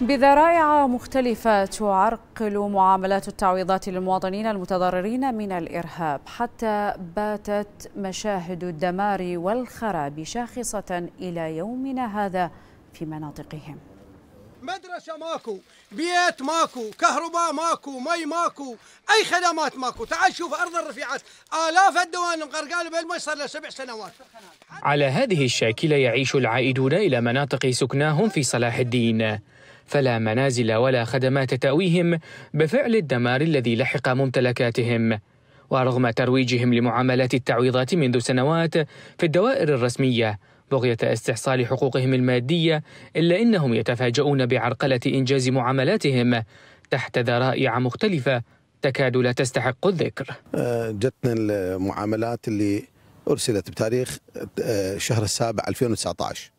بذرائع مختلفة تعرقل معاملات التعويضات للمواطنين المتضررين من الإرهاب حتى باتت مشاهد الدمار والخراب شاخصة إلى يومنا هذا في مناطقهم مدرسة ماكو بيت ماكو كهرباء ماكو مي ماكو أي خدمات ماكو تعال شوف أرض الرفيعات آلاف الدوانم غرقانة بالمي صار لها سبع سنوات على هذه الشاكلة يعيش العائدون إلى مناطق سكناهم في صلاح الدين فلا منازل ولا خدمات تأويهم بفعل الدمار الذي لحق ممتلكاتهم ورغم ترويجهم لمعاملات التعويضات منذ سنوات في الدوائر الرسمية بغية استحصال حقوقهم المادية إلا إنهم يتفاجؤون بعرقلة إنجاز معاملاتهم تحت ذرائع مختلفة تكاد لا تستحق الذكر جتنا المعاملات اللي أرسلت بتاريخ آه، شهر السابع 2019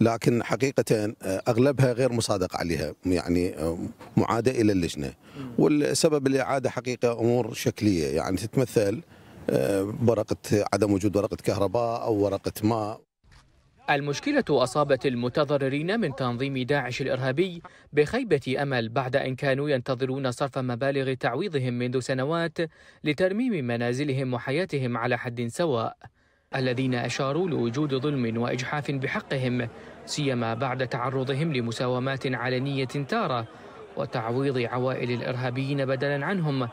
لكن حقيقة آه، أغلبها غير مصادق عليها يعني آه، معادة إلى اللجنة والسبب الإعادة حقيقة أمور شكلية يعني تتمثل آه، بورقة عدم وجود ورقة كهرباء أو ورقة ماء المشكلة أصابت المتضررين من تنظيم داعش الإرهابي بخيبة أمل بعد أن كانوا ينتظرون صرف مبالغ تعويضهم منذ سنوات لترميم منازلهم وحياتهم على حد سواء الذين أشاروا لوجود ظلم وإجحاف بحقهم سيما بعد تعرضهم لمساومات علنية تارة وتعويض عوائل الإرهابيين بدلا عنهم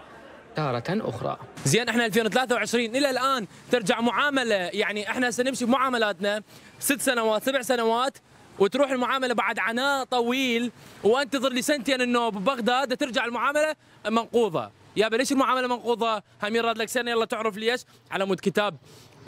تارة أخرى زين احنا 2023 إلى الآن ترجع معاملة يعني احنا سنمشي بمعاملاتنا ست سنوات سبع سنوات وتروح المعاملة بعد عناء طويل وانتظر لي سنتين انه ببغداد ترجع المعاملة منقوضة يا ليش المعامله منقوضه؟ هم يراد لك سنه يلا تعرف ليش؟ على مود كتاب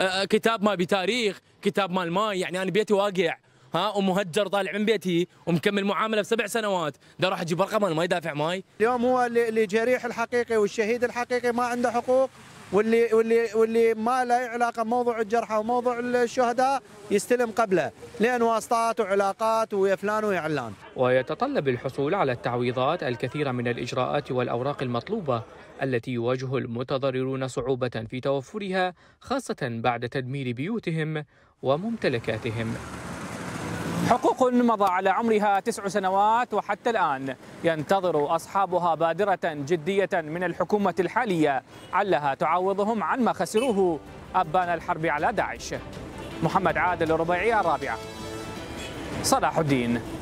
أه، أه، كتاب ما بتاريخ كتاب مال ماي يعني انا بيتي واقع ها ومهجر طالع من بيتي ومكمل معامله بسبع سنوات ده راح اجيب رقم انا ما يدافع ماي اليوم هو الجريح الحقيقي والشهيد الحقيقي ما عنده حقوق واللي واللي واللي ما له علاقه بموضوع الجرحى وموضوع الشهداء يستلم قبله لان واسطات وعلاقات ويا فلان ويا علان. ويتطلب الحصول على التعويضات الكثيره من الاجراءات والاوراق المطلوبه التي يواجه المتضررون صعوبه في توفرها خاصه بعد تدمير بيوتهم وممتلكاتهم. حقوق مضى على عمرها تسع سنوات وحتى الآن ينتظر أصحابها بادرة جدية من الحكومة الحالية علها تعوضهم عن ما خسروه أبان الحرب على داعش محمد عادل الربيعي الرابعة صلاح الدين